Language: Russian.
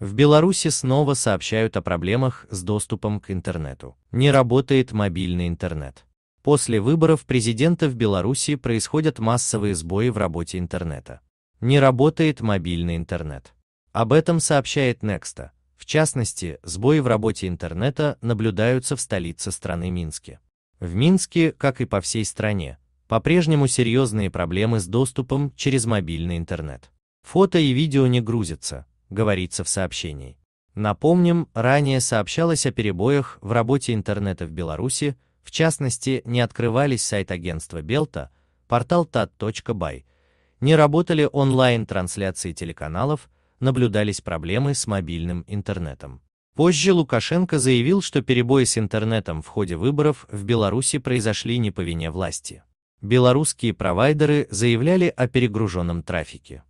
В Беларуси снова сообщают о проблемах с доступом к интернету. Не работает мобильный интернет. После выборов президента в Беларуси происходят массовые сбои в работе интернета. Не работает мобильный интернет. Об этом сообщает Nexta. В частности, сбои в работе интернета наблюдаются в столице страны Минске. В Минске, как и по всей стране, по-прежнему серьезные проблемы с доступом через мобильный интернет. Фото и видео не грузятся, говорится в сообщении. Напомним, ранее сообщалось о перебоях в работе интернета в Беларуси, в частности, не открывались сайт агентства Белта, портал tat.by, не работали онлайн-трансляции телеканалов, наблюдались проблемы с мобильным интернетом. Позже Лукашенко заявил, что перебои с интернетом в ходе выборов в Беларуси произошли не по вине власти. Белорусские провайдеры заявляли о перегруженном трафике.